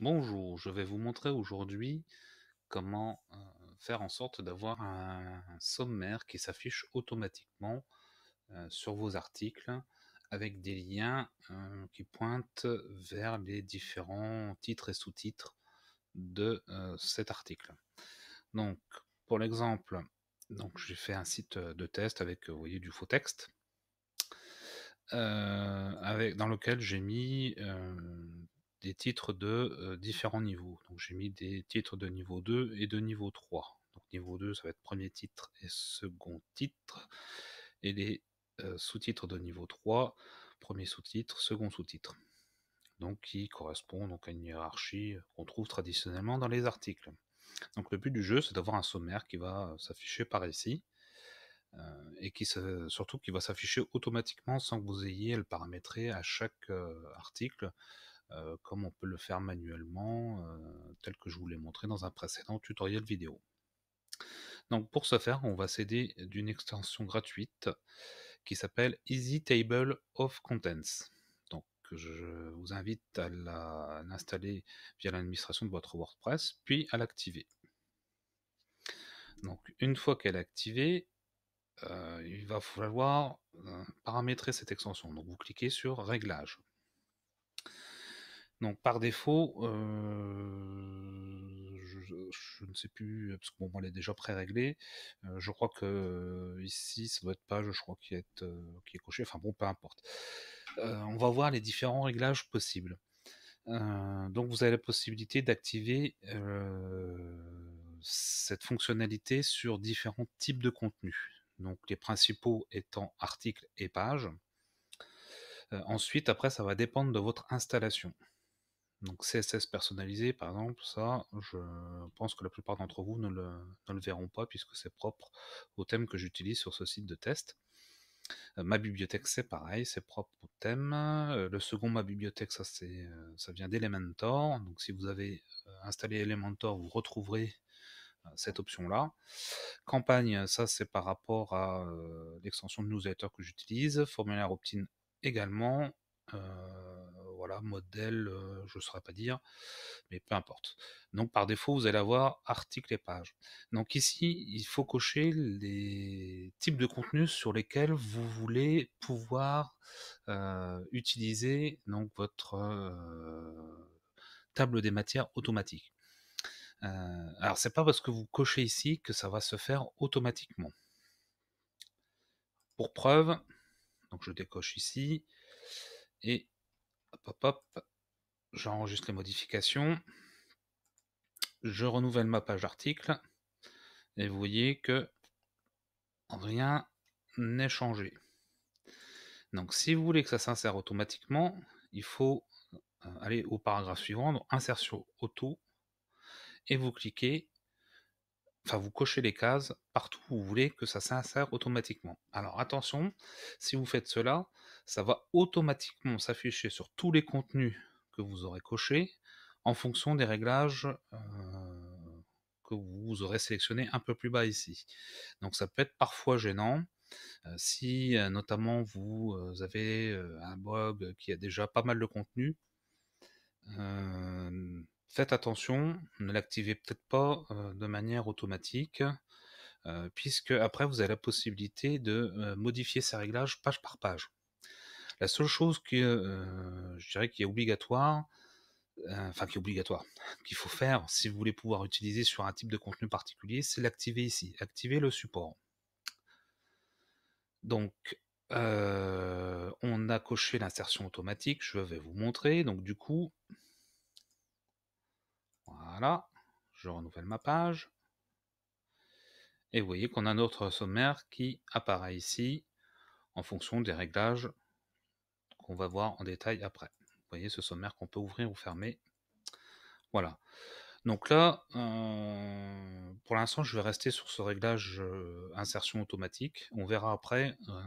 Bonjour, je vais vous montrer aujourd'hui comment euh, faire en sorte d'avoir un, sommaire qui s'affiche automatiquement euh, sur vos articles avec des liens euh, qui pointent vers les différents titres et sous-titres de cet article. Donc, pour l'exemple, donc j'ai fait un site de test avec, vous voyez, du faux texte, avec, dans lequel j'ai mis titres de différents niveaux. Donc j'ai mis des titres de niveau 2 et de niveau 3. Donc niveau 2, ça va être premier titre et second titre. Et les sous-titres de niveau 3, premier sous-titre, second sous-titre. Donc qui correspond donc à une hiérarchie qu'on trouve traditionnellement dans les articles. Donc le but du jeu, c'est d'avoir un sommaire qui va s'afficher par ici et qui surtout qui va s'afficher automatiquement sans que vous ayez à le paramétrer à chaque article. Euh, comme on peut le faire manuellement, euh, tel que je vous l'ai montré dans un précédent tutoriel vidéo. Donc pour ce faire, on va s'aider d'une extension gratuite qui s'appelle Easy Table of Contents. Donc je vous invite à l'installer via l'administration de votre WordPress, puis à l'activer. Donc une fois qu'elle est activée, euh, il va falloir paramétrer cette extension. Donc vous cliquez sur Réglages. Donc par défaut, euh, je, ne sais plus, parce que bon, elle est déjà pré-réglée. Euh, je crois que ici, ça va être page, je crois, qui est, euh, qui est coché. Enfin bon, peu importe. on va voir les différents réglages possibles. donc vous avez la possibilité d'activer cette fonctionnalité sur différents types de contenus. Donc les principaux étant articles et pages. ensuite, après, ça va dépendre de votre installation. Donc CSS personnalisé, par exemple, ça, je pense que la plupart d'entre vous ne le, verront pas puisque c'est propre au thème que j'utilise sur ce site de test. Euh, ma bibliothèque, c'est pareil, c'est propre au thème. Euh, le second, ma bibliothèque, ça, c'est, euh, ça vient d'Elementor. Donc si vous avez installé Elementor, vous retrouverez cette option-là. Campagne, ça c'est par rapport à l'extension de newsletter que j'utilise. Formulaire opt-in également voilà, modèle, euh, je ne saurais pas dire, mais peu importe. Donc par défaut, vous allez avoir article et pages. Donc ici, il faut cocher les types de contenus sur lesquels vous voulez pouvoir euh, utiliser donc votre euh, table des matières automatique. Euh, alors c'est pas parce que vous cochez ici que ça va se faire automatiquement. Pour preuve, donc je décoche ici et Hop, hop, J'enregistre les modifications. Je renouvelle ma page d'article Et vous voyez que rien n'est changé. Donc si vous voulez que ça s'insère automatiquement, il faut euh, aller au paragraphe suivant, insertion auto, et vous cliquez enfin vous cochez les cases partout où vous voulez que ça s'insère automatiquement. Alors attention, si vous faites cela, ça va automatiquement s'afficher sur tous les contenus que vous aurez cochés en fonction des réglages euh, que vous aurez sélectionnés un peu plus bas ici. Donc ça peut être parfois gênant. Euh, si euh, notamment vous avez un blog qui a déjà pas mal de contenu, Faites attention, ne l'activez peut-être pas euh, de manière automatique, euh, puisque après vous avez la possibilité de euh, modifier ces réglages page par page. La seule chose que je dirais qui est obligatoire, enfin qui est obligatoire, qu'il faut faire si vous voulez pouvoir utiliser sur un type de contenu particulier, c'est l'activer ici, activer le support. Donc, on a coché l'insertion automatique, je vais vous montrer. Donc, du coup, voilà, je renouvelle ma page. Et vous voyez qu'on a notre sommaire qui apparaît ici en fonction des réglages qu'on va voir en détail après. Vous voyez ce sommaire qu'on peut ouvrir ou fermer. Voilà. Donc là, euh, pour l'instant, je vais rester sur ce réglage euh, insertion automatique. On verra après euh,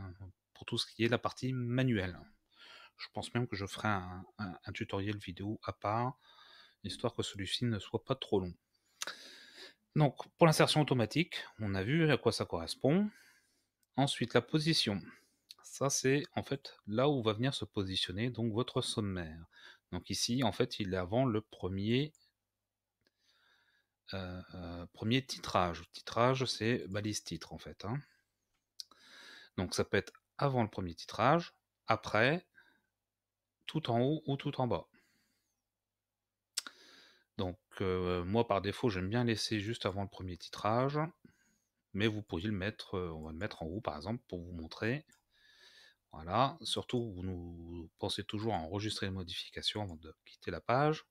pour tout ce qui est la partie manuelle. Je pense même que je ferai un tutoriel vidéo à part histoire que celui-ci ne soit pas trop long. Donc, pour l'insertion automatique, on a vu à quoi ça correspond. Ensuite, la position. Ça, c'est en fait là où va venir se positionner donc votre sommaire. Donc ici, en fait, il est avant le premier, euh, euh, premier titrage. Titrage, c'est balise titre, en fait. Hein. Donc ça peut être avant le premier titrage, après, tout en haut ou tout en bas moi, par défaut, j'aime bien laisser juste avant le premier titrage. Mais vous pourriez le mettre, on va le mettre en haut, par exemple, pour vous montrer. Voilà. Surtout, vous, nous, pensez toujours à enregistrer les modifications avant de quitter la page.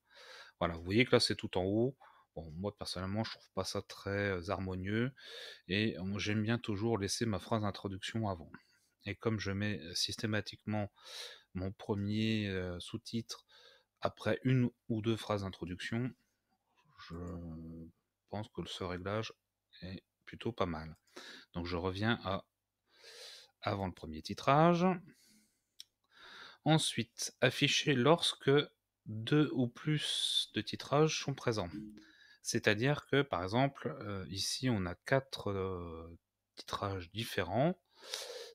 Voilà, vous voyez que là, c'est tout en haut. Bon, moi, personnellement, je trouve pas ça très harmonieux. Et j'aime bien toujours laisser ma phrase d'introduction avant. Et comme je mets systématiquement mon premier sous-titre après une ou deux phrases d'introduction, je pense que ce réglage est plutôt pas mal. Donc je reviens à avant le premier titrage. Ensuite, afficher lorsque deux ou plus de titrages sont présents. C'est-à-dire que, par exemple, euh, ici, on a quatre euh, titrages différents.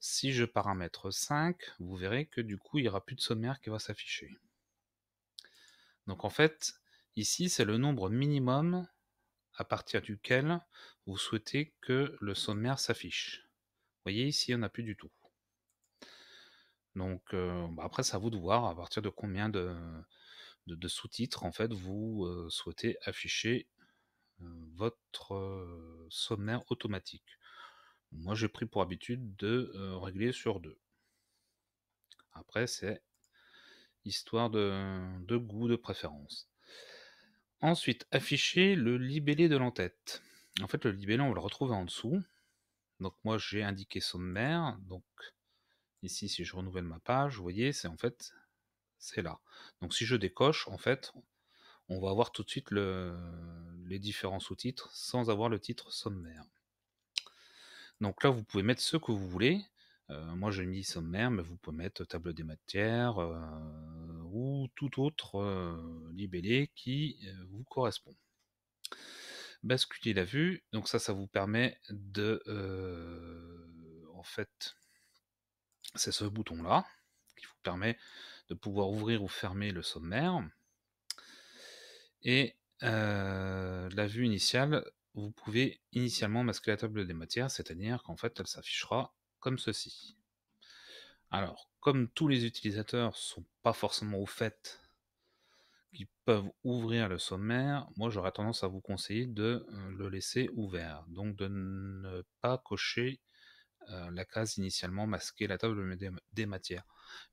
Si je paramètre 5, vous verrez que du coup, il n'y aura plus de sommaire qui va s'afficher. Donc en fait, Ici, c'est le nombre minimum à partir duquel vous souhaitez que le sommaire s'affiche. Vous voyez, ici, il n'y en a plus du tout. Donc, euh, bah, après, c'est à vous de voir à partir de combien de, sous-titres, en fait, vous euh, souhaitez afficher euh, votre sommaire automatique. Moi, j'ai pris pour habitude de régler sur deux. Après, c'est histoire de goût, de préférence. Ensuite, afficher le libellé de l'entête. En fait, le libellé, on va le retrouver en dessous. Donc moi, j'ai indiqué sommaire. Donc ici, si je renouvelle ma page, vous voyez, c'est en fait, c'est là. Donc si je décoche, en fait, on va avoir tout de suite les différents sous-titres sans avoir le titre sommaire. Donc là, vous pouvez mettre ce que vous voulez. Euh, moi, j'ai mis sommaire, mais vous pouvez mettre table des matières euh, ou tout autre libellé qui vous correspond. Basculer la vue, donc ça, ça vous permet de... en fait, c'est ce bouton-là qui vous permet de pouvoir ouvrir ou fermer le sommaire. Et la vue initiale, vous pouvez initialement masquer la table des matières, c'est-à-dire qu'en fait, elle s'affichera comme ceci. Alors, comme tous les utilisateurs ne sont pas forcément au fait qu'ils peuvent ouvrir le sommaire, moi j'aurais tendance à vous conseiller de euh, le laisser ouvert. Donc de ne pas cocher euh, la case initialement masquer la table des, matières.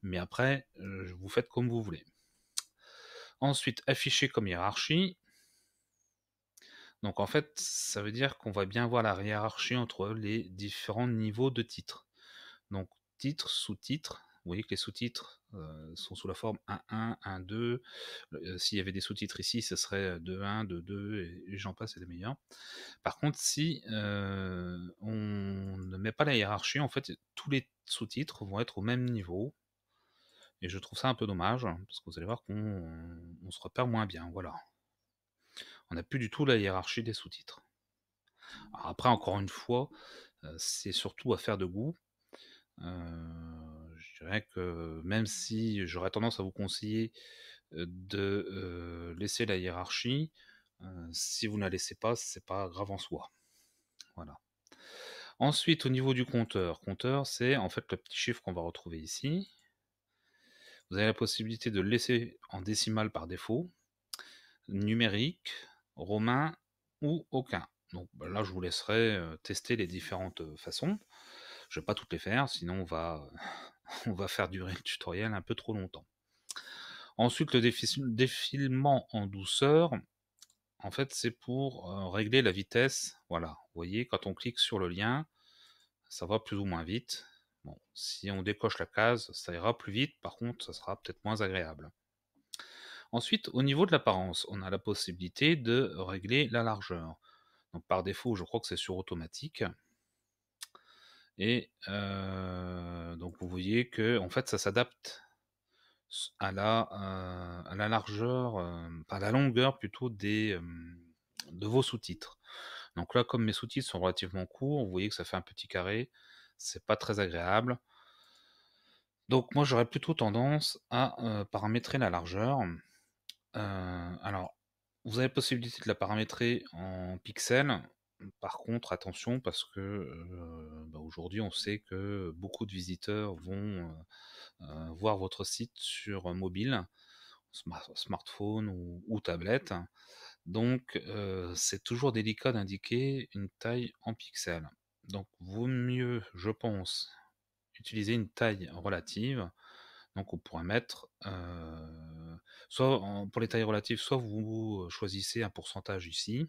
Mais après, euh, vous faites comme vous voulez. Ensuite, afficher comme hiérarchie. Donc en fait, ça veut dire qu'on va bien voir la hiérarchie entre les différents niveaux de titres. Donc titres, sous-titres. Vous voyez que les sous-titres euh, sont sous la forme 1-1, 1-2. Euh, s'il y avait des sous-titres ici, ce serait 2-1, euh, 2-2, et, j'en passe, c'est des meilleurs. Par contre, si on ne met pas la hiérarchie, en fait, tous les sous-titres vont être au même niveau. Et je trouve ça un peu dommage, hein, parce que vous allez voir qu'on se repère moins bien. Voilà. On n'a plus du tout la hiérarchie des sous-titres. Après, encore une fois, c'est surtout à faire de goût. Euh, je dirais que même si j'aurais tendance à vous conseiller de laisser la hiérarchie, si vous ne la laissez pas, c'est pas grave en soi. Voilà. Ensuite, au niveau du compteur, compteur, c'est en fait le petit chiffre qu'on va retrouver ici. Vous avez la possibilité de le laisser en décimal par défaut, numérique, romain ou aucun. Donc bah, là, je vous laisserai tester les différentes façons. Je ne vais pas toutes les faire, sinon on va, faire durer le tutoriel un peu trop longtemps. Ensuite, le défilement en douceur, en fait, c'est pour euh, régler la vitesse. Voilà, vous voyez, quand on clique sur le lien, ça va plus ou moins vite. Bon, si on décoche la case, ça ira plus vite, par contre, ça sera peut-être moins agréable. Ensuite, au niveau de l'apparence, on a la possibilité de régler la largeur. Donc, par défaut, je crois que c'est sur automatique. Et euh, donc vous voyez que en fait ça s'adapte à la, euh, à la largeur, à euh, la longueur plutôt des, de vos sous-titres. Donc là, comme mes sous-titres sont relativement courts, vous voyez que ça fait un petit carré, c'est pas très agréable. Donc moi j'aurais plutôt tendance à paramétrer la largeur. alors vous avez possibilité de la paramétrer en pixels. Par contre, attention parce que bah, aujourd'hui, on sait que beaucoup de visiteurs vont voir votre site sur mobile, smartphone ou, tablette. Donc, c'est toujours délicat d'indiquer une taille en pixels. Donc, vaut mieux, je pense, utiliser une taille relative. Donc, on pourrait mettre soit pour les tailles relatives, soit vous choisissez un pourcentage ici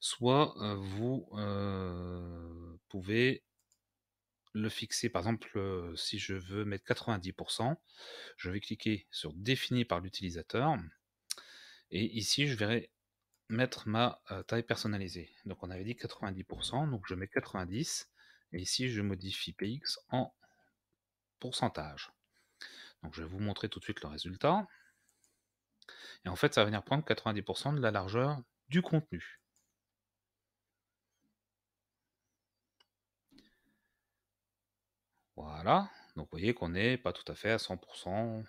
soit vous pouvez le fixer. Par exemple, si je veux mettre 90%, je vais cliquer sur défini par l'utilisateur. Et ici, je verrai mettre ma taille personnalisée. Donc on avait dit 90%, donc je mets 90. Et ici, je modifie PX en pourcentage. Donc je vais vous montrer tout de suite le résultat. Et en fait, ça va venir prendre 90% de la largeur du contenu Voilà, donc vous voyez qu'on n'est pas tout à fait à 100%.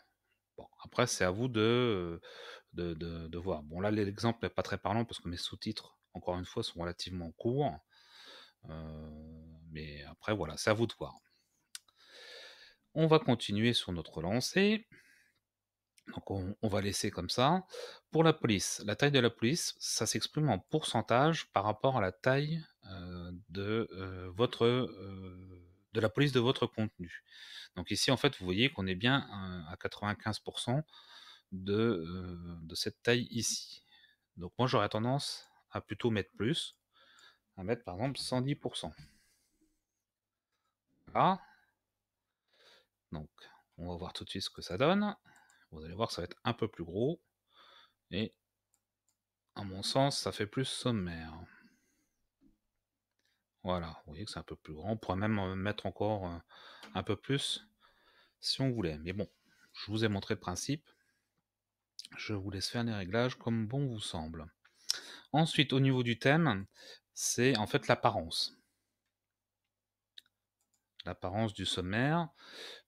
Bon, après, c'est à vous de, de, voir. Bon, là, l'exemple n'est pas très parlant parce que mes sous-titres, encore une fois, sont relativement courts. Euh, mais après, voilà, c'est à vous de voir. On va continuer sur notre lancée. Donc on, va laisser comme ça. Pour la police, la taille de la police, ça s'exprime en pourcentage par rapport à la taille euh, de, euh, votre, euh, de la police de votre contenu. Donc ici, en fait, vous voyez qu'on est bien à 95% de, de cette taille ici. Donc moi, j'aurais tendance à plutôt mettre plus, à mettre par exemple 110%. Voilà. Donc, on va voir tout de suite ce que ça donne. Vous allez voir, ça va être un peu plus gros. Et à mon sens, ça fait plus sommaire. Voilà, vous voyez que c'est un peu plus grand. On pourrait même euh, mettre encore euh, un peu plus si on voulait. Mais bon, je vous ai montré le principe. Je vous laisse faire les réglages comme bon vous semble. Ensuite, au niveau du thème, c'est en fait l'apparence l'apparence du sommaire.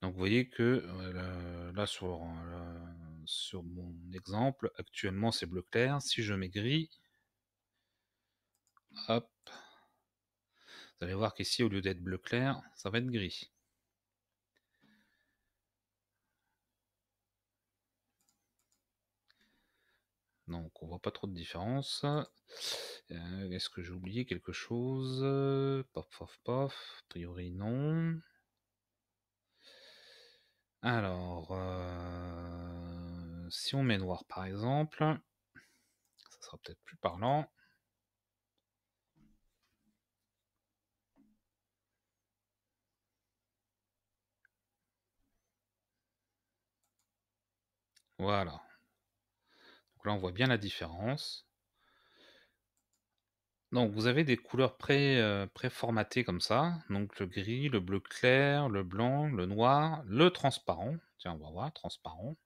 Donc vous voyez que euh, là euh, sur, mon exemple, actuellement c'est bleu clair. Si je gris hop, vous allez voir qu'ici au lieu d'être bleu clair, ça va être gris. Donc on voit pas trop de différence. Euh, est-ce que j'ai oublié quelque chose Paf, pof, pof. A priori, non. Alors, euh, si on met noir par exemple, ça sera peut-être plus parlant. Voilà. Donc là, on voit bien la différence. Donc vous avez des couleurs euh, pré-formatées comme ça. Donc le gris, le bleu clair, le blanc, le noir, le transparent. Tiens, on va voir, transparent.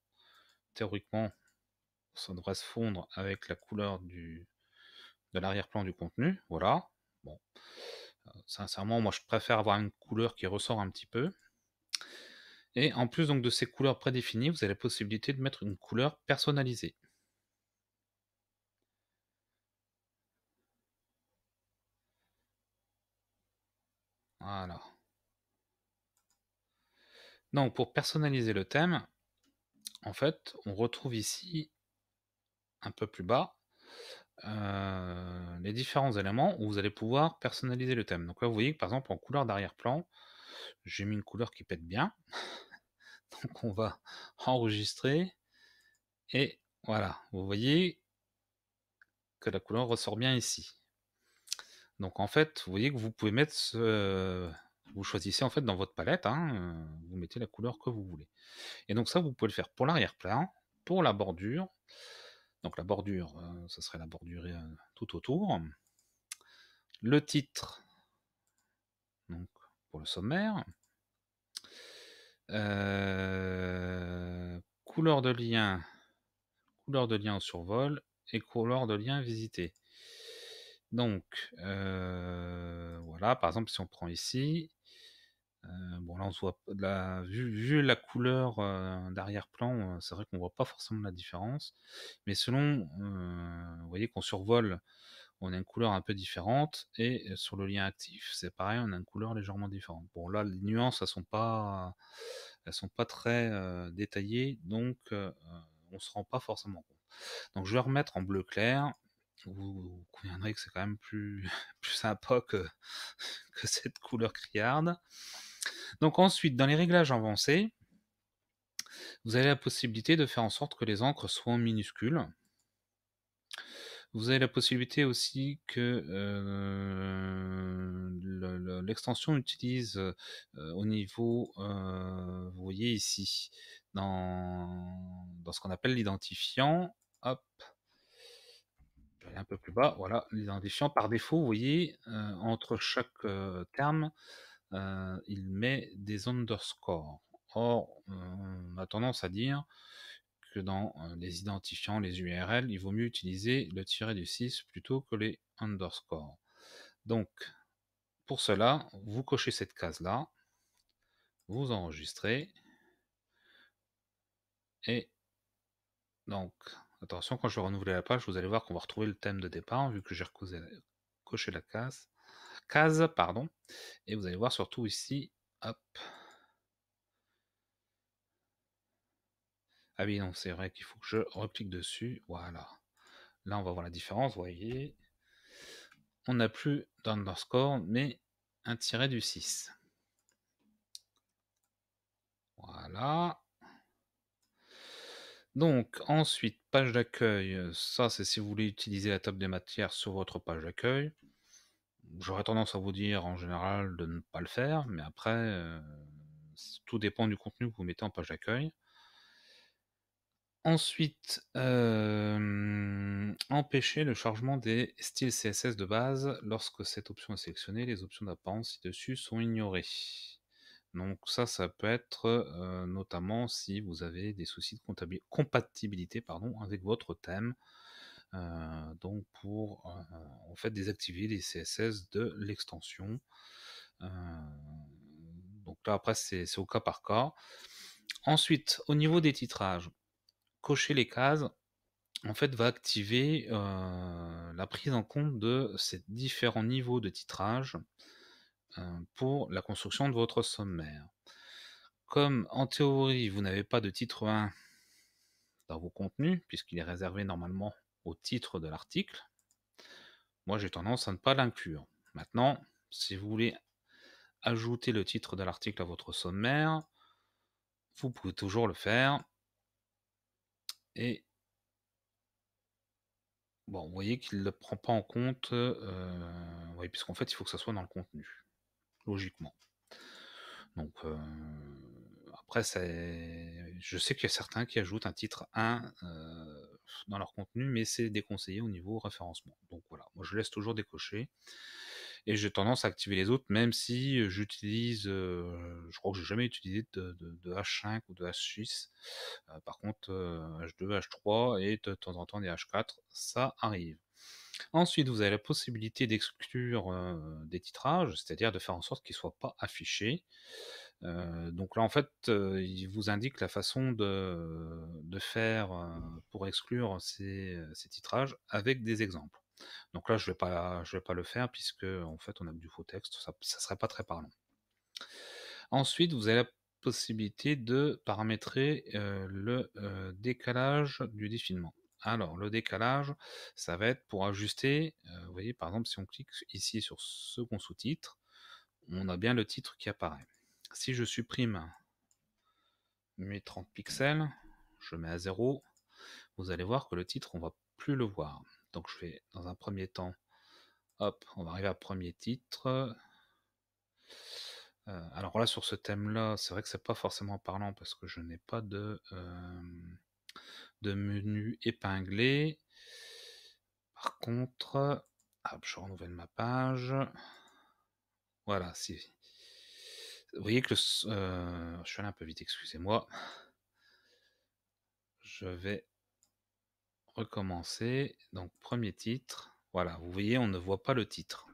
Théoriquement, ça devrait se fondre avec la couleur de l'arrière-plan du contenu. Voilà. Bon. Euh, sincèrement, moi je préfère avoir une couleur qui ressort un petit peu. Et en plus donc de ces couleurs prédéfinies, vous avez la possibilité de mettre une couleur personnalisée. Voilà. Donc pour personnaliser le thème, en fait, on retrouve ici, un peu plus bas, euh, les différents éléments où vous allez pouvoir personnaliser le thème. Donc là, vous voyez que par exemple, en couleur d'arrière-plan, j'ai mis une couleur qui pète bien. Donc on va enregistrer. Et voilà, vous voyez que la couleur ressort bien ici. Donc en fait, vous voyez que vous pouvez mettre ce... Vous choisissez en fait dans votre palette, hein, euh, vous mettez la couleur que vous voulez. Et donc ça, vous pouvez le faire pour l'arrière-plan, pour la bordure. Donc la bordure, ce euh, ça serait la bordure euh, tout autour. Le titre, donc pour le sommaire. couleur de lien, couleur de lien au survol et couleur de lien visité. Donc, euh, voilà, par exemple, si on prend ici, euh, bon là on voit, la, vu, la couleur euh, d'arrière-plan, c'est vrai qu'on voit pas forcément la différence, mais selon, vous voyez qu'on survole, on a une couleur un peu différente, et sur le lien actif, c'est pareil, on a une couleur légèrement différente. Bon là, les nuances, elles sont pas, elles sont pas très détaillées, donc on ne se rend pas forcément compte. Donc je vais remettre en bleu clair, vous conviendrez que c'est quand même plus, plus sympa que, cette couleur criarde. Donc ensuite, dans les réglages avancés, vous avez la possibilité de faire en sorte que les encres soient minuscules. Vous avez la possibilité aussi que euh, l'extension utilise euh, au niveau, euh, vous voyez ici, dans, dans ce qu'on appelle l'identifiant, hop, un peu plus bas. Voilà, les identifiants Par défaut, vous voyez, euh, entre chaque euh, terme, euh, il met des underscores. Or, on a tendance à dire que dans les identifiants, les URL, il vaut mieux utiliser le tiret du 6 plutôt que les underscores. Donc, pour cela, vous cochez cette case-là, vous enregistrez, et donc Attention, quand je vais renouveler la page, vous allez voir qu'on va retrouver le thème de départ, vu que j'ai coché la case. Case, pardon. Et vous allez voir surtout ici, hop. Ah oui, non, c'est vrai qu'il faut que je replique dessus. Voilà. Là, on va voir la différence, vous voyez. On n'a plus d'underscore, mais un tiret du 6. Voilà. Donc, ensuite, page d'accueil. Euh, ça, c'est si vous voulez utiliser la table des matières sur votre page d'accueil. J'aurais tendance à vous dire en général de ne pas le faire, mais après, euh, tout dépend du contenu que vous mettez en page d'accueil. Ensuite, euh, empêcher le chargement des styles CSS de base lorsque cette option est sélectionnée, les options d'apparence ci-dessus sont ignorées. Donc ça, ça peut être notamment si vous avez des soucis de compatibilité avec votre thème. donc pour en fait désactiver les CSS de l'extension. donc là après c'est au cas par cas. Ensuite, au niveau des titrages, cocher les cases en fait va activer la prise en compte de ces différents niveaux de titrage Hein, pour la construction de votre sommaire. Comme en théorie, vous n'avez pas de titre 1 dans vos contenus, puisqu'il est réservé normalement au titre de l'article, moi j'ai tendance à ne pas l'inclure. Maintenant, si vous voulez ajouter le titre de l'article à votre sommaire, vous pouvez toujours le faire. Et bon, vous voyez qu'il ne le prend pas en compte, euh, oui, puisqu'en fait il faut que ça soit dans le contenu logiquement. Donc euh, après, je sais qu'il y a certains qui ajoutent un titre 1 euh, dans leur contenu, mais c'est déconseillé au niveau référencement. Donc voilà, moi je laisse toujours décocher. Et j'ai tendance à activer les autres, même si j'utilise, euh, je crois que j'ai jamais utilisé de, H5 ou de H6. par contre, H2, H3 et de temps en temps des H4, ça arrive. Ensuite, vous avez la possibilité d'exclure des titrages, c'est-à-dire de faire en sorte qu'ils ne soient pas affichés. donc là, en fait, il vous indique la façon de, faire pour exclure ces, titrages avec des exemples. Donc là, je ne vais, pas, vais pas le faire puisque, en fait, on a du faux texte, ça ne serait pas très parlant. Ensuite, vous avez la possibilité de paramétrer le décalage du défilement. Alors, le décalage, ça va être pour ajuster. Euh, vous voyez, par exemple, si on clique ici sur second sous-titre, on a bien le titre qui apparaît. Si je supprime mes 30 pixels, je mets à 0, vous allez voir que le titre, on va plus le voir. Donc, je vais dans un premier temps, hop, on va arriver à premier titre. Euh, alors là, sur ce thème-là, c'est vrai que n'est pas forcément parlant parce que je n'ai pas de. Euh, de menu épinglé. Par contre, ah, je renouvelle ma page. Voilà, si Vous voyez que euh, je suis un peu vite, excusez-moi. Je vais recommencer. Donc, premier titre. Voilà, vous voyez, on ne voit pas le titre.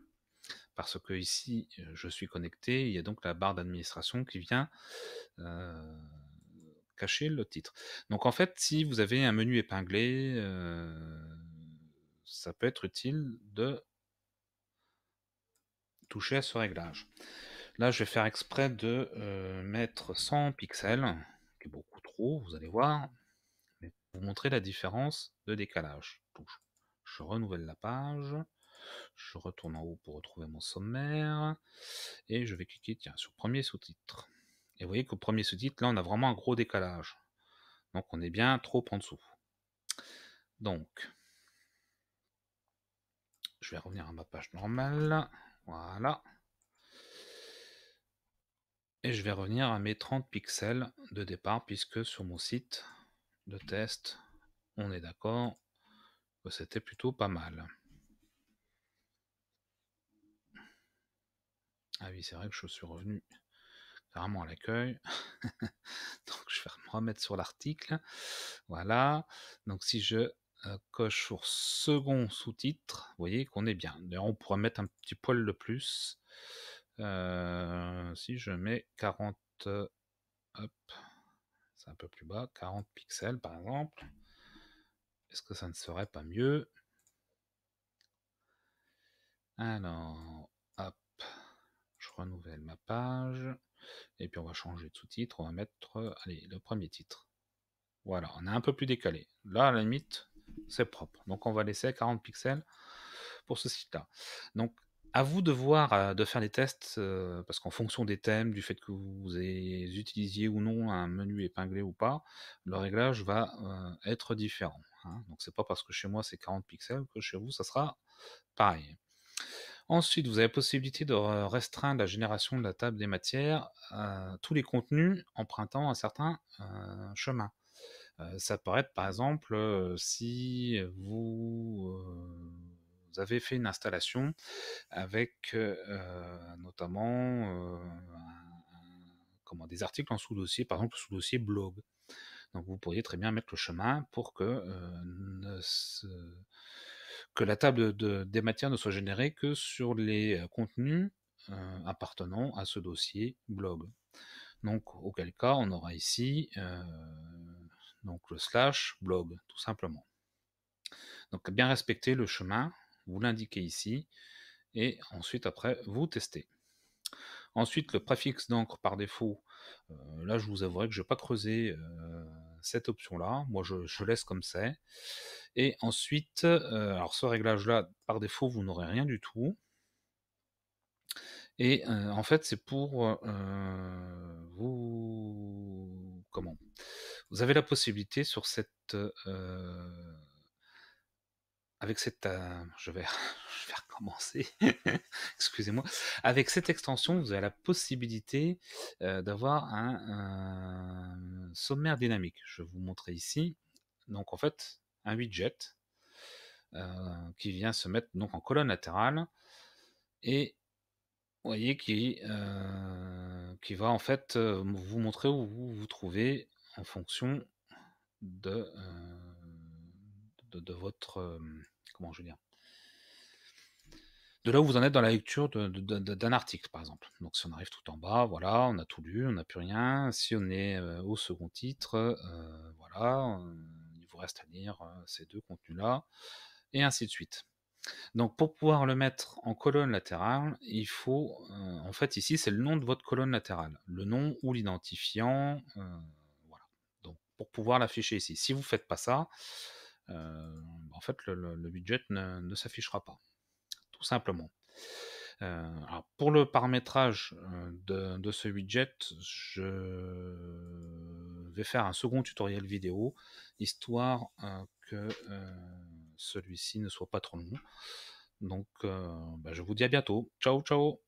Parce que ici, je suis connecté. Il y a donc la barre d'administration qui vient euh, Cacher le titre. Donc en fait, si vous avez un menu épinglé, euh, ça peut être utile de toucher à ce réglage. Là, je vais faire exprès de euh, mettre 100 pixels, qui est beaucoup trop, vous allez voir, mais pour vous montrer la différence de décalage. je renouvelle la page, je retourne en haut pour retrouver mon sommaire, et je vais cliquer tiens, sur premier sous-titre. Et vous voyez qu'au premier sous-titre, là, on a vraiment un gros décalage. Donc, on est bien trop en dessous. Donc, je vais revenir à ma page normale. Voilà. Et je vais revenir à mes 30 pixels de départ, puisque sur mon site de test, on est d'accord que c'était plutôt pas mal. Ah oui, c'est vrai que je suis revenu à l'accueil. donc je vais me remettre sur l'article. Voilà. Donc si je euh, coche sur second sous-titre, voyez qu'on est bien. on pourrait mettre un petit poil de plus. Euh, si je mets 40, hop, c'est un peu plus bas, 40 pixels par exemple, est-ce que ça ne serait pas mieux Alors, renouvelle ma page. Et puis on va changer de sous-titre. On va mettre, allez, le premier titre. Voilà, on est un peu plus décalé. Là, à la limite, c'est propre. Donc on va laisser 40 pixels pour ce site-là. Donc à vous de voir, euh, de faire les tests, euh, parce qu'en fonction des thèmes, du fait que vous ayez, utilisé ou non un menu épinglé ou pas, le réglage va euh, être différent. Hein. Donc c'est pas parce que chez moi c'est 40 pixels que chez vous ça sera pareil. Ensuite, vous avez la possibilité de restreindre la génération de la table des matières, à euh, tous les contenus empruntant un certain euh, chemin. Euh, ça peut être par exemple si vous avez fait une installation avec notamment comment, des articles en sous-dossier, par exemple le sous-dossier blog. Donc vous pourriez très bien mettre le chemin pour que la table des matières ne soit générée que sur les euh, contenus euh, appartenant à ce dossier blog. Donc, auquel cas, on aura ici euh, donc le slash blog, tout simplement. Donc, bien respecter le chemin, vous l'indiquez ici, et ensuite, après, vous testez. Ensuite, le préfixe d'encre par défaut, là, je vous avouerai que je n'ai pas creusé cette option-là. Moi, je, je, laisse comme c'est. Et ensuite, euh, alors ce réglage-là, par défaut, vous n'aurez rien du tout. Et euh, en fait, c'est pour euh, vous. Comment Vous avez la possibilité sur cette. avec cette. je, vais, recommencer. Excusez-moi. Avec cette extension, vous avez la possibilité d'avoir un, un, sommaire dynamique. Je vais vous montrer ici. Donc en fait, un widget euh, qui vient se mettre donc en colonne latérale et voyez qui, euh, qui va en fait euh, vous montrer où vous vous trouvez en fonction de, de, votre comment je veux dire de là où vous en êtes dans la lecture d'un article, par exemple. Donc si on arrive tout en bas, voilà, on a tout lu, on n'a plus rien. Si on est au second titre, voilà, Reste à lire euh, ces deux contenus-là, et ainsi de suite. Donc pour pouvoir le mettre en colonne latérale, il faut, euh, en fait ici c'est le nom de votre colonne latérale, le nom ou l'identifiant, euh, voilà. Donc pour pouvoir l'afficher ici. Si vous ne faites pas ça, en fait le, budget ne s'affichera pas, tout simplement. Euh, alors pour le paramétrage euh, de, ce widget, je vais faire un second tutoriel vidéo, histoire euh, que celui-ci ne soit pas trop long. Donc, bah, je vous dis à bientôt. Ciao, ciao